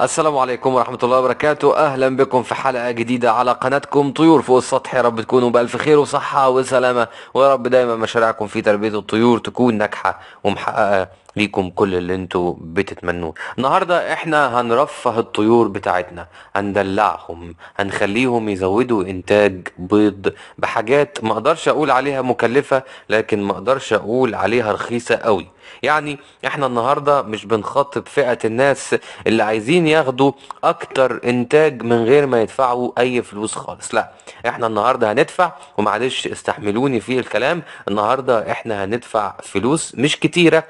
السلام عليكم ورحمة الله وبركاته أهلا بكم في حلقة جديدة على قناتكم طيور فوق السطح يا رب تكونوا بألف خير وصحة وسلامة ويا رب دايما مشاريعكم في تربية الطيور تكون ناجحة ومحققة ليكم كل اللي انتوا بتتمنوه النهارده احنا هنرفه الطيور بتاعتنا هندلعهم هنخليهم يزودوا انتاج بيض بحاجات ما اقدرش اقول عليها مكلفه لكن ما اقدرش اقول عليها رخيصه قوي يعني احنا النهارده مش بنخاطب فئه الناس اللي عايزين ياخدوا اكتر انتاج من غير ما يدفعوا اي فلوس خالص لا احنا النهارده هندفع ومعلش استحملوني في الكلام النهارده احنا هندفع فلوس مش كتيره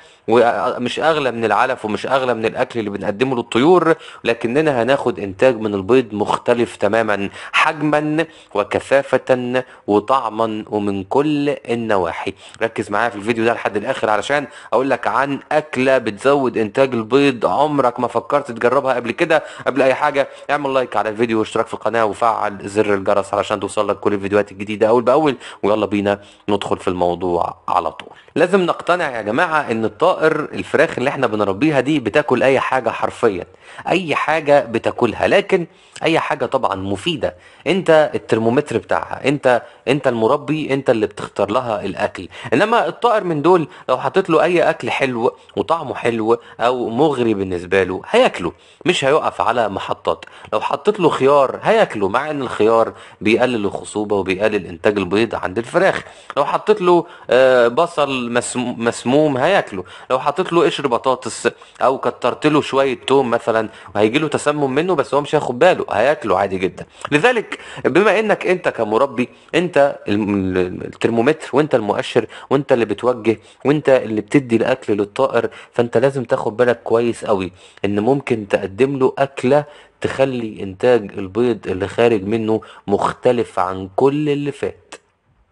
مش اغلى من العلف ومش اغلى من الاكل اللي بنقدمه للطيور لكننا هناخد انتاج من البيض مختلف تماما حجما وكثافه وطعما ومن كل النواحي ركز معايا في الفيديو ده لحد الاخر علشان اقول لك عن اكله بتزود انتاج البيض عمرك ما فكرت تجربها قبل كده قبل اي حاجه اعمل لايك على الفيديو واشتراك في القناه وفعل زر الجرس علشان توصل لك كل الفيديوهات الجديده اول باول ويلا بينا ندخل في الموضوع على طول لازم نقتنع يا جماعة ان الطائر الفراخ اللي احنا بنربيها دي بتاكل اي حاجة حرفيا اي حاجة بتاكلها لكن اي حاجة طبعا مفيدة انت الترمومتر بتاعها انت انت المربي انت اللي بتختار لها الاكل انما الطائر من دول لو حطيت له اي اكل حلو وطعمه حلو او مغري بالنسبة له هياكله مش هيقف على محطات لو حطيت له خيار هياكله مع ان الخيار بيقلل الخصوبة وبيقلل انتاج البيض عند الفراخ لو حطيت له آه، بصل مسموم, مسموم هياكله لو حطيت له قشر بطاطس او كترت له شويه توم مثلا هيجي له تسمم منه بس هو مش هياخد باله هياكله عادي جدا لذلك بما انك انت كمربي انت الترمومتر وانت المؤشر وانت اللي بتوجه وانت اللي بتدي الاكل للطائر فانت لازم تاخد بالك كويس قوي ان ممكن تقدم له اكله تخلي انتاج البيض اللي خارج منه مختلف عن كل اللي فات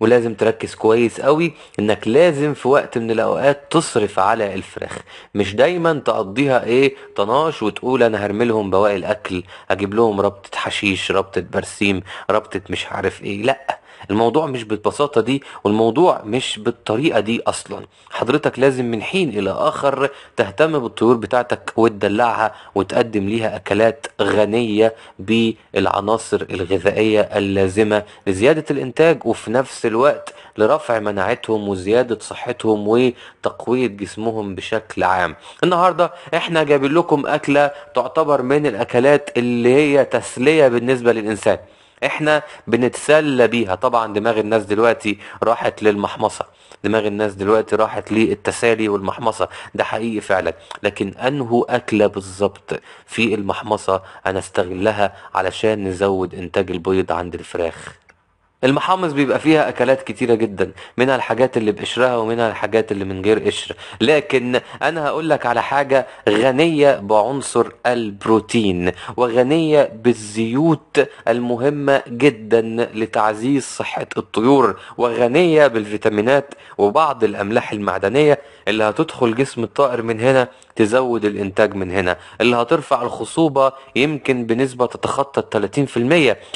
ولازم تركز كويس قوي انك لازم في وقت من الاوقات تصرف على الفراخ مش دايما تقضيها ايه طناش وتقول انا هرملهم بواقي الاكل اجيب لهم ربطة حشيش ربطة برسيم ربطة مش عارف ايه لأ الموضوع مش بالبساطة دي والموضوع مش بالطريقة دي أصلا حضرتك لازم من حين إلى آخر تهتم بالطيور بتاعتك وتدلعها وتقدم ليها أكلات غنية بالعناصر الغذائية اللازمة لزيادة الإنتاج وفي نفس الوقت لرفع مناعتهم وزيادة صحتهم وتقوية جسمهم بشكل عام النهاردة احنا جايبين لكم أكلة تعتبر من الأكلات اللي هي تسلية بالنسبة للإنسان احنا بنتسلى بيها طبعا دماغ الناس دلوقتي راحت للمحمصه دماغ الناس دلوقتي راحت للتسالي والمحمصه ده حقيقي فعلا لكن انه اكله بالظبط في المحمصه انا استغلها علشان نزود انتاج البيض عند الفراخ المحامص بيبقى فيها اكلات كتيره جدا منها الحاجات اللي بقشرها ومنها الحاجات اللي من غير قشر لكن انا هقول لك على حاجه غنيه بعنصر البروتين وغنيه بالزيوت المهمه جدا لتعزيز صحه الطيور وغنيه بالفيتامينات وبعض الاملاح المعدنيه اللي هتدخل جسم الطائر من هنا تزود الانتاج من هنا اللي هترفع الخصوبه يمكن بنسبه تتخطى ال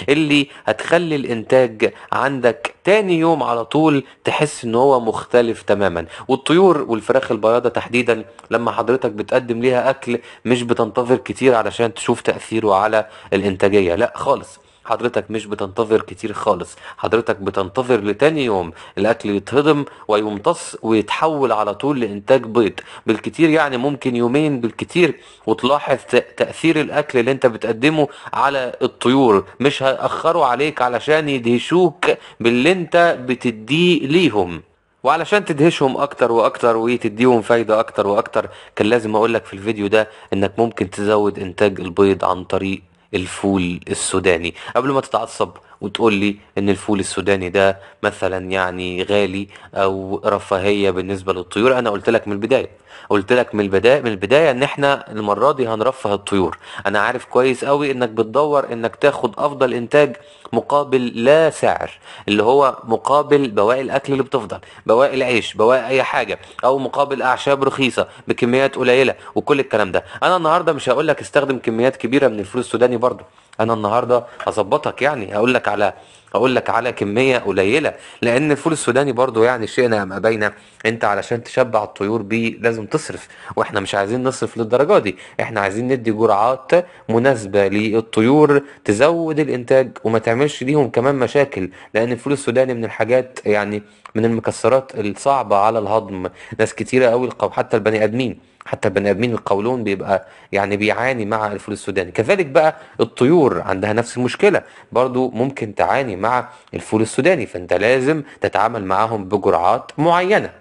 30% اللي هتخلي الانتاج عندك تاني يوم على طول تحس ان هو مختلف تماما والطيور والفراخ البياضه تحديدا لما حضرتك بتقدم ليها اكل مش بتنتظر كتير علشان تشوف تاثيره على الانتاجيه لا خالص حضرتك مش بتنتظر كتير خالص حضرتك بتنتظر لتاني يوم الاكل يتهضم ويمتص ويتحول على طول لانتاج بيض بالكتير يعني ممكن يومين بالكتير وتلاحظ تاثير الاكل اللي انت بتقدمه على الطيور مش هيأخروا عليك علشان يدهشوك باللي انت بتديه ليهم وعلشان تدهشهم اكتر واكتر وتديهم فايدة اكتر واكتر كان لازم اقولك في الفيديو ده انك ممكن تزود انتاج البيض عن طريق الفول السوداني قبل ما تتعصب وتقول لي ان الفول السوداني ده مثلا يعني غالي او رفاهيه بالنسبه للطيور انا قلت لك من البدايه قلت لك من البدايه من البدايه ان احنا المره دي هنرفه الطيور انا عارف كويس قوي انك بتدور انك تاخد افضل انتاج مقابل لا سعر اللي هو مقابل بواقي الاكل اللي بتفضل بواقي العيش بواقي اي حاجه او مقابل اعشاب رخيصه بكميات قليله وكل الكلام ده انا النهارده مش هقول لك استخدم كميات كبيره من الفول السوداني برضه انا النهارده هظبطك يعني هقول لك على اقول لك على كميه قليله لان الفول السوداني برضو يعني شئنا ام ابينا انت علشان تشبع الطيور بيه لازم تصرف واحنا مش عايزين نصرف للدرجه دي احنا عايزين ندي جرعات مناسبه للطيور تزود الانتاج وما تعملش ليهم كمان مشاكل لان الفول السوداني من الحاجات يعني من المكسرات الصعبه على الهضم ناس كتيره قوي حتى البني ادمين حتى البني ادمين القولون بيبقى يعني بيعاني مع الفول السوداني كذلك بقى الطيور عندها نفس المشكله برضو ممكن تعاني مع الفول السوداني فانت لازم تتعامل معاهم بجرعات معينه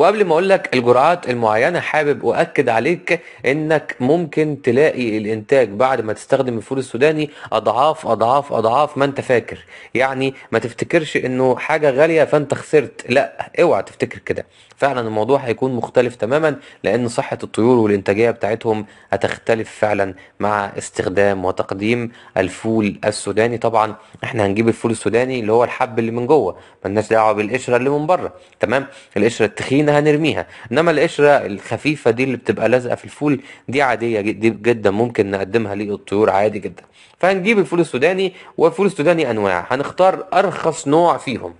وقبل ما اقول لك الجرعات المعينه حابب اؤكد عليك انك ممكن تلاقي الانتاج بعد ما تستخدم الفول السوداني اضعاف اضعاف اضعاف ما انت فاكر يعني ما تفتكرش انه حاجه غاليه فانت خسرت لا اوعى تفتكر كده فعلا الموضوع هيكون مختلف تماما لان صحه الطيور والانتاجيه بتاعتهم هتختلف فعلا مع استخدام وتقديم الفول السوداني طبعا احنا هنجيب الفول السوداني اللي هو الحب اللي من جوه ملناش دعوه بالقشره اللي من بره تمام القشره التخينه انها هنرميها انما القشره الخفيفه دي اللي بتبقى لازقه في الفول دي عاديه جدا ممكن نقدمها للطيور عادي جدا فهنجيب الفول السوداني والفول السوداني انواع هنختار ارخص نوع فيهم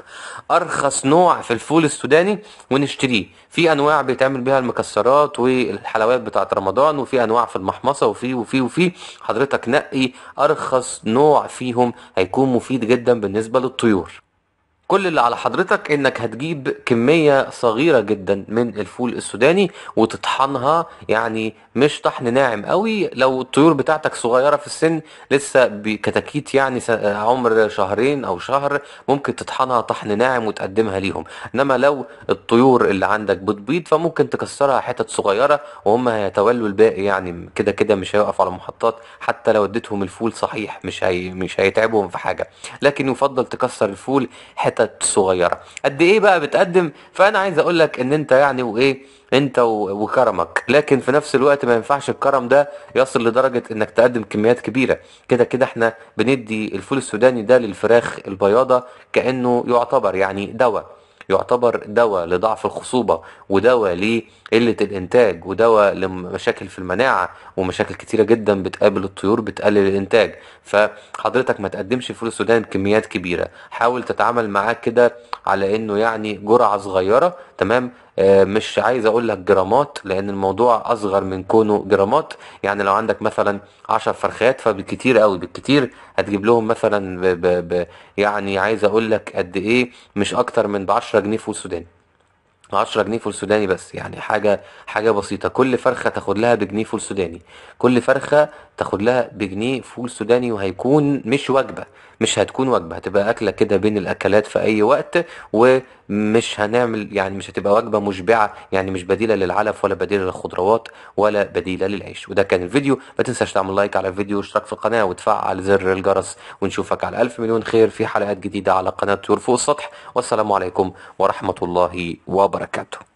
ارخص نوع في الفول السوداني ونشتريه في انواع بيتعمل بيها المكسرات والحلويات بتاعه رمضان وفي انواع في المحمصه وفي وفي وفي حضرتك نقي ارخص نوع فيهم هيكون مفيد جدا بالنسبه للطيور كل اللي على حضرتك انك هتجيب كمية صغيرة جدا من الفول السوداني وتطحنها يعني مش طحن ناعم قوي لو الطيور بتاعتك صغيرة في السن لسه بكتاكيت يعني عمر شهرين او شهر ممكن تطحنها طحن ناعم وتقدمها ليهم انما لو الطيور اللي عندك بتبيض فممكن تكسرها حتت صغيرة وهم هيتولوا الباقي يعني كده كده مش هيقف على محطات حتى لو اديتهم الفول صحيح مش هي مش هيتعبهم في حاجة لكن يفضل تكسر الفول حتت حتت صغيره قد ايه بقى بتقدم فانا عايز اقول لك ان انت يعني وايه انت وكرمك لكن في نفس الوقت ما ينفعش الكرم ده يصل لدرجه انك تقدم كميات كبيره كده كده احنا بندي الفول السوداني ده للفراخ البياضه كانه يعتبر يعني دواء يعتبر دواء لضعف الخصوبة ودواء لقلة الإنتاج ودواء لمشاكل في المناعة ومشاكل كتيرة جدا بتقابل الطيور بتقلل الإنتاج فحضرتك ما تقدمش في السودان كميات كبيرة حاول تتعامل معاه كده على إنه يعني جرعة صغيرة تمام آه، مش عايز اقول لك جرامات لان الموضوع اصغر من كونه جرامات يعني لو عندك مثلا 10 فرخات فبالكتير قوي بالكتير هتجيب لهم مثلا ب ب ب يعني عايز اقول لك قد ايه مش اكتر من ب 10 جنيه فول سوداني 10 جنيه فول سوداني بس يعني حاجة حاجة بسيطة كل فرخة تاخد لها بجنيه فول سوداني كل فرخة تاخد لها بجنيه فول سوداني وهيكون مش وجبة مش هتكون وجبة هتبقى أكلة كده بين الأكلات في أي وقت و مش هنعمل يعني مش هتبقى وجبه مشبعه يعني مش بديله للعلف ولا بديله للخضروات ولا بديله للعيش وده كان الفيديو ما تنساش تعمل لايك على الفيديو واشتراك في القناه وتفعل زر الجرس ونشوفك على الف مليون خير في حلقات جديده على قناه طيور فوق السطح والسلام عليكم ورحمه الله وبركاته